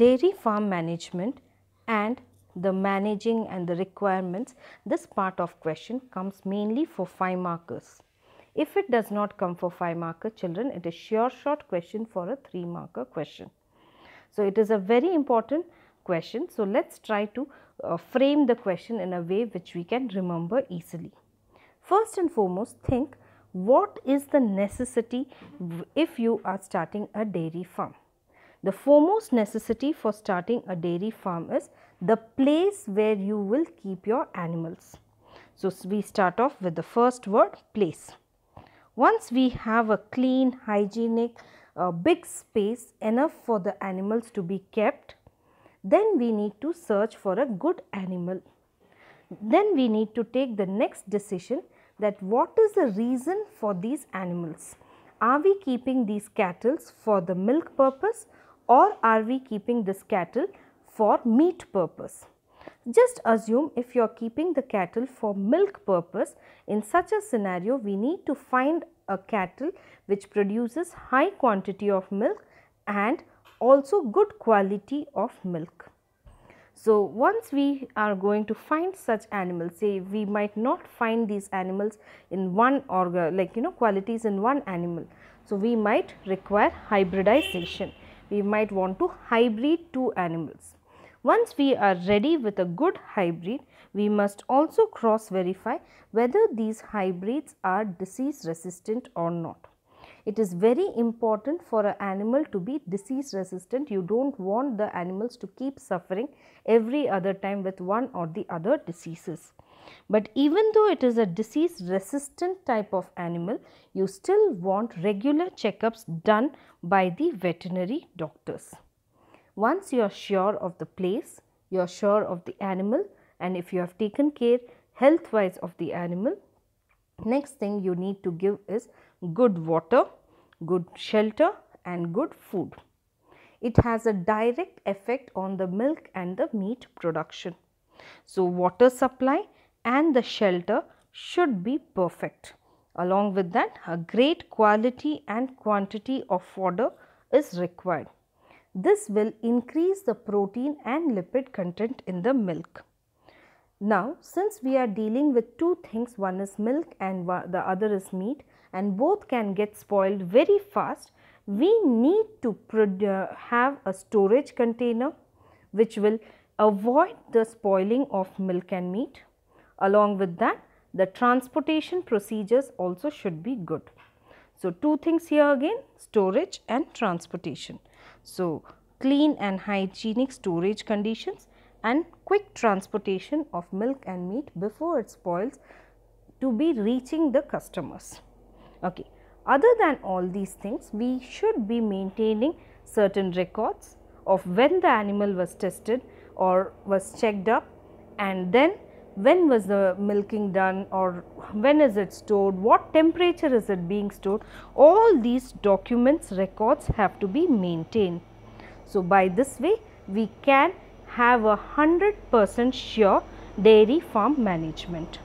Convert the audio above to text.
dairy farm management and the managing and the requirements, this part of question comes mainly for 5 markers. If it does not come for 5 marker children, it is sure shot question for a 3 marker question. So, it is a very important question. So, let us try to uh, frame the question in a way which we can remember easily. First and foremost, think what is the necessity if you are starting a dairy farm. The foremost necessity for starting a dairy farm is the place where you will keep your animals. So, we start off with the first word place. Once we have a clean, hygienic, uh, big space enough for the animals to be kept, then we need to search for a good animal. Then we need to take the next decision that what is the reason for these animals. Are we keeping these cattle for the milk purpose or are we keeping this cattle for meat purpose. Just assume if you are keeping the cattle for milk purpose, in such a scenario we need to find a cattle which produces high quantity of milk and also good quality of milk. So, once we are going to find such animals, say we might not find these animals in one organ, like you know qualities in one animal. So, we might require hybridization we might want to hybrid two animals. Once we are ready with a good hybrid, we must also cross verify whether these hybrids are disease resistant or not. It is very important for an animal to be disease resistant. You do not want the animals to keep suffering every other time with one or the other diseases. But even though it is a disease resistant type of animal, you still want regular checkups done by the veterinary doctors. Once you are sure of the place, you are sure of the animal and if you have taken care health wise of the animal, Next thing you need to give is good water, good shelter and good food. It has a direct effect on the milk and the meat production. So, water supply and the shelter should be perfect. Along with that, a great quality and quantity of fodder is required. This will increase the protein and lipid content in the milk. Now, since we are dealing with two things, one is milk and the other is meat and both can get spoiled very fast, we need to have a storage container which will avoid the spoiling of milk and meat. Along with that, the transportation procedures also should be good. So, two things here again, storage and transportation. So, clean and hygienic storage conditions and quick transportation of milk and meat before it spoils to be reaching the customers. Okay. Other than all these things, we should be maintaining certain records of when the animal was tested or was checked up and then when was the milking done or when is it stored, what temperature is it being stored, all these documents records have to be maintained. So, by this way we can have a 100% sure dairy farm management.